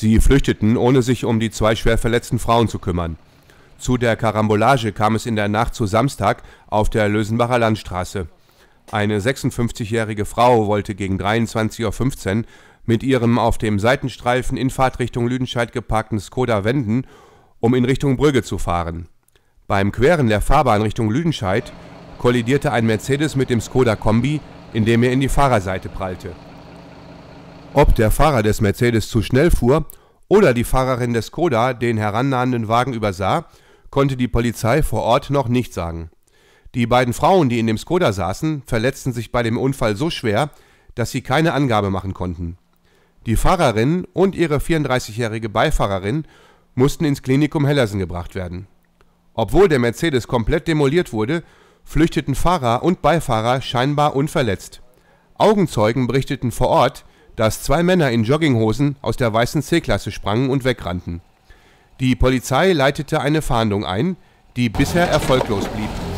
Sie flüchteten, ohne sich um die zwei schwer verletzten Frauen zu kümmern. Zu der Karambolage kam es in der Nacht zu Samstag auf der Lösenbacher Landstraße. Eine 56-jährige Frau wollte gegen 23.15 Uhr mit ihrem auf dem Seitenstreifen in Fahrtrichtung Lüdenscheid geparkten Skoda wenden, um in Richtung Brügge zu fahren. Beim Queren der Fahrbahn Richtung Lüdenscheid kollidierte ein Mercedes mit dem Skoda Kombi, indem er in die Fahrerseite prallte. Ob der Fahrer des Mercedes zu schnell fuhr oder die Fahrerin des Skoda den herannahenden Wagen übersah, konnte die Polizei vor Ort noch nicht sagen. Die beiden Frauen, die in dem Skoda saßen, verletzten sich bei dem Unfall so schwer, dass sie keine Angabe machen konnten. Die Fahrerin und ihre 34-jährige Beifahrerin mussten ins Klinikum Hellersen gebracht werden. Obwohl der Mercedes komplett demoliert wurde, flüchteten Fahrer und Beifahrer scheinbar unverletzt. Augenzeugen berichteten vor Ort, dass zwei Männer in Jogginghosen aus der weißen C-Klasse sprangen und wegrannten. Die Polizei leitete eine Fahndung ein, die bisher erfolglos blieb